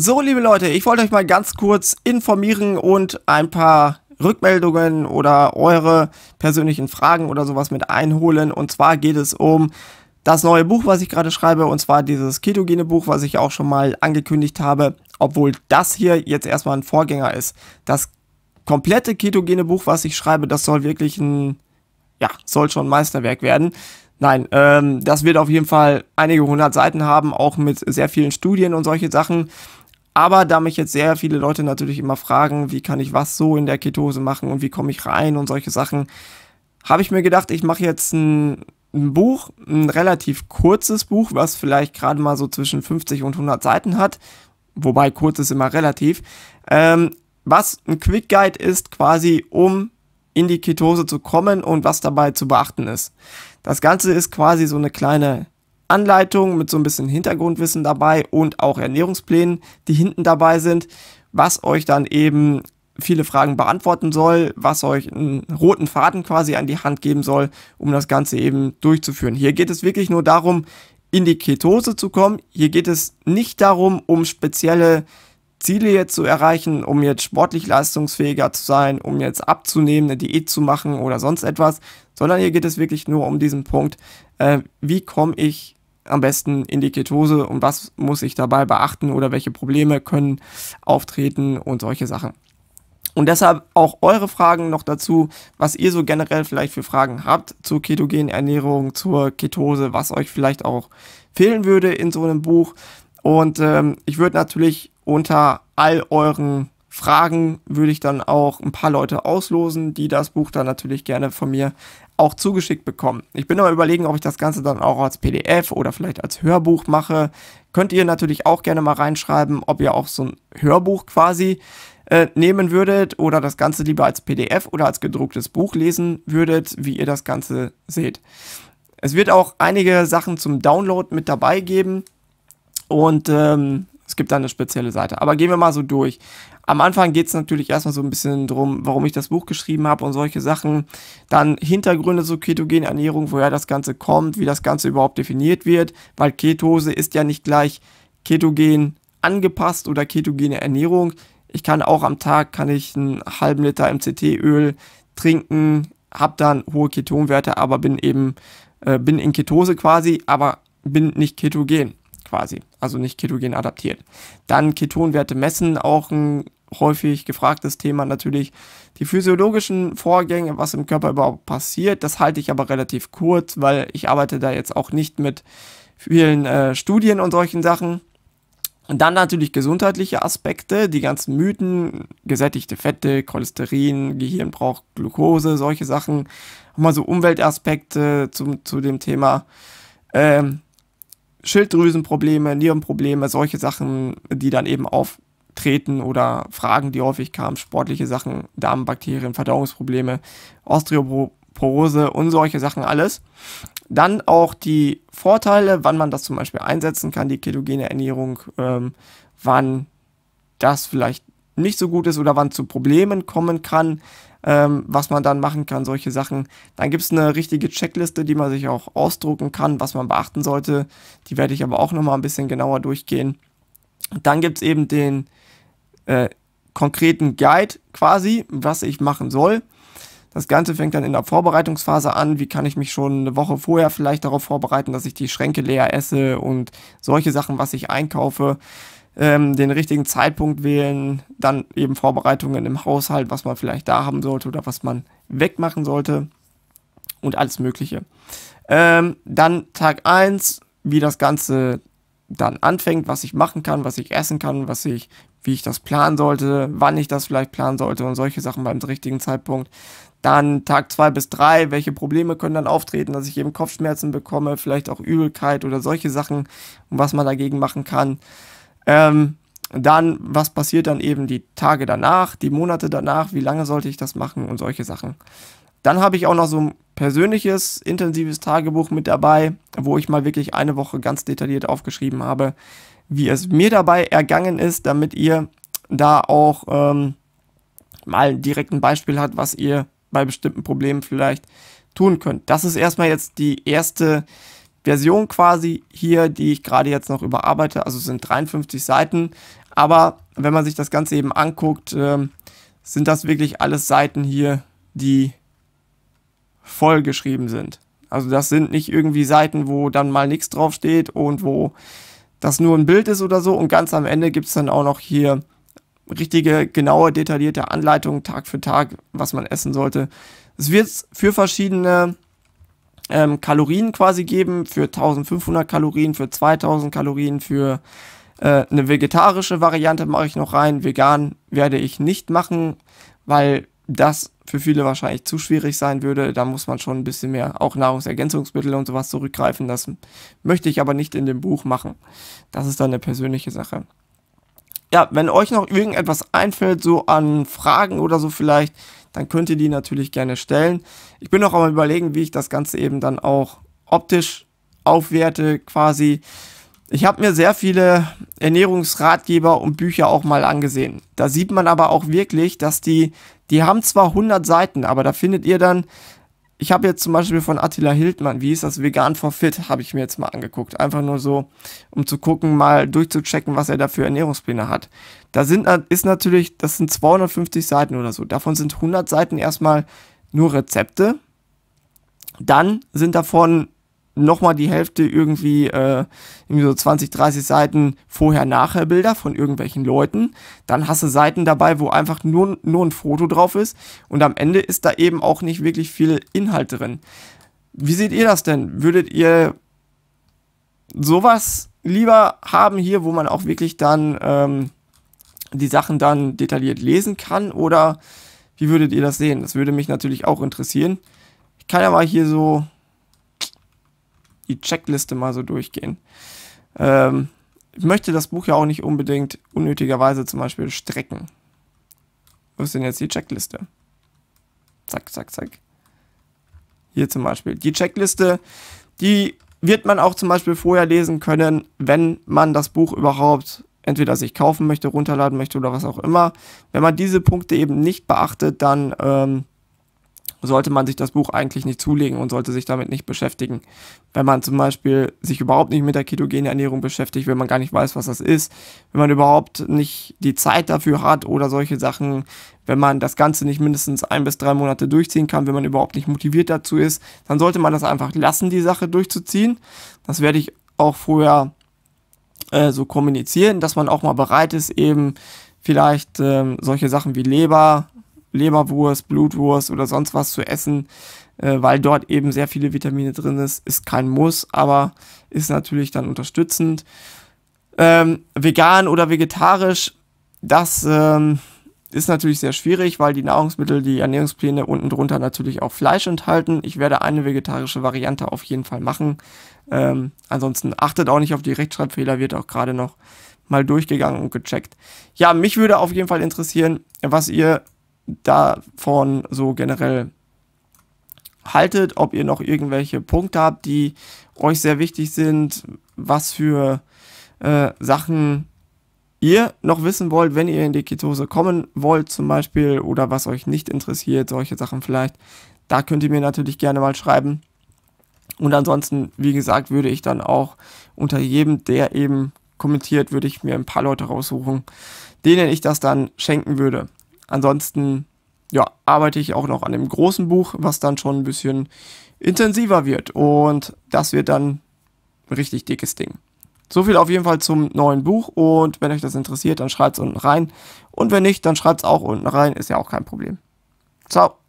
So, liebe Leute, ich wollte euch mal ganz kurz informieren und ein paar Rückmeldungen oder eure persönlichen Fragen oder sowas mit einholen. Und zwar geht es um das neue Buch, was ich gerade schreibe, und zwar dieses ketogene Buch, was ich auch schon mal angekündigt habe, obwohl das hier jetzt erstmal ein Vorgänger ist. Das komplette ketogene Buch, was ich schreibe, das soll wirklich ein, ja, soll schon ein Meisterwerk werden. Nein, ähm, das wird auf jeden Fall einige hundert Seiten haben, auch mit sehr vielen Studien und solche Sachen. Aber da mich jetzt sehr viele Leute natürlich immer fragen, wie kann ich was so in der Ketose machen und wie komme ich rein und solche Sachen, habe ich mir gedacht, ich mache jetzt ein, ein, Buch, ein relativ kurzes Buch, was vielleicht gerade mal so zwischen 50 und 100 Seiten hat, wobei kurz ist immer relativ, ähm, was ein Quick Guide ist quasi, um in die Ketose zu kommen und was dabei zu beachten ist. Das Ganze ist quasi so eine kleine Anleitung mit so ein bisschen Hintergrundwissen dabei und auch Ernährungsplänen, die hinten dabei sind, was euch dann eben viele Fragen beantworten soll, was euch einen roten Faden quasi an die Hand geben soll, um das Ganze eben durchzuführen. Hier geht es wirklich nur darum, in die Ketose zu kommen. Hier geht es nicht darum, um spezielle Ziele jetzt zu erreichen, um jetzt sportlich leistungsfähiger zu sein, um jetzt abzunehmen, eine Diät zu machen oder sonst etwas, sondern hier geht es wirklich nur um diesen Punkt, äh, wie komme ich am besten in die Ketose und was muss ich dabei beachten oder welche Probleme können auftreten und solche Sachen. Und deshalb auch eure Fragen noch dazu, was ihr so generell vielleicht für Fragen habt zur ketogenen Ernährung, zur Ketose, was euch vielleicht auch fehlen würde in so einem Buch. Und ähm, ich würde natürlich unter all euren Fragen würde ich dann auch ein paar Leute auslosen, die das Buch dann natürlich gerne von mir auch zugeschickt bekommen. Ich bin aber überlegen, ob ich das Ganze dann auch als PDF oder vielleicht als Hörbuch mache. Könnt ihr natürlich auch gerne mal reinschreiben, ob ihr auch so ein Hörbuch quasi äh, nehmen würdet oder das Ganze lieber als PDF oder als gedrucktes Buch lesen würdet, wie ihr das Ganze seht. Es wird auch einige Sachen zum Download mit dabei geben. Und ähm, es gibt da eine spezielle Seite. Aber gehen wir mal so durch. Am Anfang geht es natürlich erstmal so ein bisschen drum, warum ich das Buch geschrieben habe und solche Sachen. Dann Hintergründe zur ketogenen Ernährung, woher das Ganze kommt, wie das Ganze überhaupt definiert wird, weil Ketose ist ja nicht gleich ketogen angepasst oder ketogene Ernährung. Ich kann auch am Tag kann ich einen halben Liter MCT-Öl trinken, habe dann hohe Ketonwerte, aber bin eben äh, bin in Ketose quasi, aber bin nicht ketogen quasi, also nicht ketogen adaptiert. Dann Ketonwerte messen, auch ein häufig gefragtes Thema natürlich. Die physiologischen Vorgänge, was im Körper überhaupt passiert, das halte ich aber relativ kurz, weil ich arbeite da jetzt auch nicht mit vielen äh, Studien und solchen Sachen. Und dann natürlich gesundheitliche Aspekte, die ganzen Mythen, gesättigte Fette, Cholesterin, Gehirn braucht Glucose, solche Sachen. Mal so Umweltaspekte zu, zu dem Thema. Ähm, Schilddrüsenprobleme, Nierenprobleme, solche Sachen, die dann eben auftreten oder Fragen, die häufig kamen, sportliche Sachen, Darmbakterien, Verdauungsprobleme, Osteoporose und solche Sachen alles. Dann auch die Vorteile, wann man das zum Beispiel einsetzen kann, die ketogene Ernährung, ähm, wann das vielleicht nicht so gut ist oder wann zu Problemen kommen kann, ähm, was man dann machen kann, solche Sachen. Dann gibt es eine richtige Checkliste, die man sich auch ausdrucken kann, was man beachten sollte. Die werde ich aber auch nochmal ein bisschen genauer durchgehen. Dann gibt es eben den äh, konkreten Guide quasi, was ich machen soll. Das Ganze fängt dann in der Vorbereitungsphase an. Wie kann ich mich schon eine Woche vorher vielleicht darauf vorbereiten, dass ich die Schränke leer esse und solche Sachen, was ich einkaufe ähm, den richtigen Zeitpunkt wählen, dann eben Vorbereitungen im Haushalt, was man vielleicht da haben sollte oder was man wegmachen sollte und alles Mögliche. Ähm, dann Tag 1, wie das Ganze dann anfängt, was ich machen kann, was ich essen kann, was ich, wie ich das planen sollte, wann ich das vielleicht planen sollte und solche Sachen beim richtigen Zeitpunkt. Dann Tag 2 bis 3, welche Probleme können dann auftreten, dass ich eben Kopfschmerzen bekomme, vielleicht auch Übelkeit oder solche Sachen und was man dagegen machen kann. Ähm, dann, was passiert dann eben die Tage danach, die Monate danach, wie lange sollte ich das machen und solche Sachen. Dann habe ich auch noch so ein persönliches, intensives Tagebuch mit dabei, wo ich mal wirklich eine Woche ganz detailliert aufgeschrieben habe, wie es mir dabei ergangen ist, damit ihr da auch ähm, mal direkt ein Beispiel habt, was ihr bei bestimmten Problemen vielleicht tun könnt. Das ist erstmal jetzt die erste Version quasi hier, die ich gerade jetzt noch überarbeite. Also sind 53 Seiten. Aber wenn man sich das Ganze eben anguckt, äh, sind das wirklich alles Seiten hier, die voll geschrieben sind. Also das sind nicht irgendwie Seiten, wo dann mal nichts draufsteht und wo das nur ein Bild ist oder so. Und ganz am Ende gibt es dann auch noch hier richtige, genaue, detaillierte Anleitungen Tag für Tag, was man essen sollte. Es wird für verschiedene ähm, Kalorien quasi geben, für 1500 Kalorien, für 2000 Kalorien, für äh, eine vegetarische Variante mache ich noch rein, vegan werde ich nicht machen, weil das für viele wahrscheinlich zu schwierig sein würde. Da muss man schon ein bisschen mehr auch Nahrungsergänzungsmittel und sowas zurückgreifen. Das möchte ich aber nicht in dem Buch machen. Das ist dann eine persönliche Sache. Ja, wenn euch noch irgendetwas einfällt, so an Fragen oder so vielleicht, dann könnt ihr die natürlich gerne stellen. Ich bin noch am überlegen, wie ich das Ganze eben dann auch optisch aufwerte quasi. Ich habe mir sehr viele Ernährungsratgeber und Bücher auch mal angesehen. Da sieht man aber auch wirklich, dass die, die haben zwar 100 Seiten, aber da findet ihr dann ich habe jetzt zum Beispiel von Attila Hildmann, wie ist das Vegan for Fit, habe ich mir jetzt mal angeguckt. Einfach nur so, um zu gucken, mal durchzuchecken, was er da für Ernährungspläne hat. Da sind, ist natürlich, das sind 250 Seiten oder so. Davon sind 100 Seiten erstmal nur Rezepte. Dann sind davon nochmal die Hälfte irgendwie, äh, irgendwie so 20, 30 Seiten Vorher-Nachher-Bilder von irgendwelchen Leuten. Dann hast du Seiten dabei, wo einfach nur, nur ein Foto drauf ist und am Ende ist da eben auch nicht wirklich viel Inhalt drin. Wie seht ihr das denn? Würdet ihr sowas lieber haben hier, wo man auch wirklich dann ähm, die Sachen dann detailliert lesen kann oder wie würdet ihr das sehen? Das würde mich natürlich auch interessieren. Ich kann ja mal hier so die Checkliste mal so durchgehen. Ähm, ich möchte das Buch ja auch nicht unbedingt unnötigerweise zum Beispiel strecken. Wo ist denn jetzt die Checkliste? Zack, zack, zack. Hier zum Beispiel. Die Checkliste, die wird man auch zum Beispiel vorher lesen können, wenn man das Buch überhaupt entweder sich kaufen möchte, runterladen möchte oder was auch immer. Wenn man diese Punkte eben nicht beachtet, dann ähm, sollte man sich das Buch eigentlich nicht zulegen und sollte sich damit nicht beschäftigen. Wenn man zum Beispiel sich überhaupt nicht mit der ketogenen Ernährung beschäftigt, wenn man gar nicht weiß, was das ist, wenn man überhaupt nicht die Zeit dafür hat oder solche Sachen, wenn man das Ganze nicht mindestens ein bis drei Monate durchziehen kann, wenn man überhaupt nicht motiviert dazu ist, dann sollte man das einfach lassen, die Sache durchzuziehen. Das werde ich auch vorher äh, so kommunizieren, dass man auch mal bereit ist, eben vielleicht ähm, solche Sachen wie Leber, Leberwurst, Blutwurst oder sonst was zu essen, äh, weil dort eben sehr viele Vitamine drin ist. Ist kein Muss, aber ist natürlich dann unterstützend. Ähm, vegan oder vegetarisch, das ähm, ist natürlich sehr schwierig, weil die Nahrungsmittel, die Ernährungspläne unten drunter natürlich auch Fleisch enthalten. Ich werde eine vegetarische Variante auf jeden Fall machen. Ähm, ansonsten achtet auch nicht auf die Rechtschreibfehler, wird auch gerade noch mal durchgegangen und gecheckt. Ja, mich würde auf jeden Fall interessieren, was ihr davon so generell haltet, ob ihr noch irgendwelche Punkte habt, die euch sehr wichtig sind, was für äh, Sachen ihr noch wissen wollt, wenn ihr in die Ketose kommen wollt zum Beispiel oder was euch nicht interessiert, solche Sachen vielleicht, da könnt ihr mir natürlich gerne mal schreiben. Und ansonsten, wie gesagt, würde ich dann auch unter jedem, der eben kommentiert, würde ich mir ein paar Leute raussuchen, denen ich das dann schenken würde. Ansonsten ja, arbeite ich auch noch an dem großen Buch, was dann schon ein bisschen intensiver wird. Und das wird dann ein richtig dickes Ding. So viel auf jeden Fall zum neuen Buch und wenn euch das interessiert, dann schreibt es unten rein. Und wenn nicht, dann schreibt es auch unten rein, ist ja auch kein Problem. Ciao.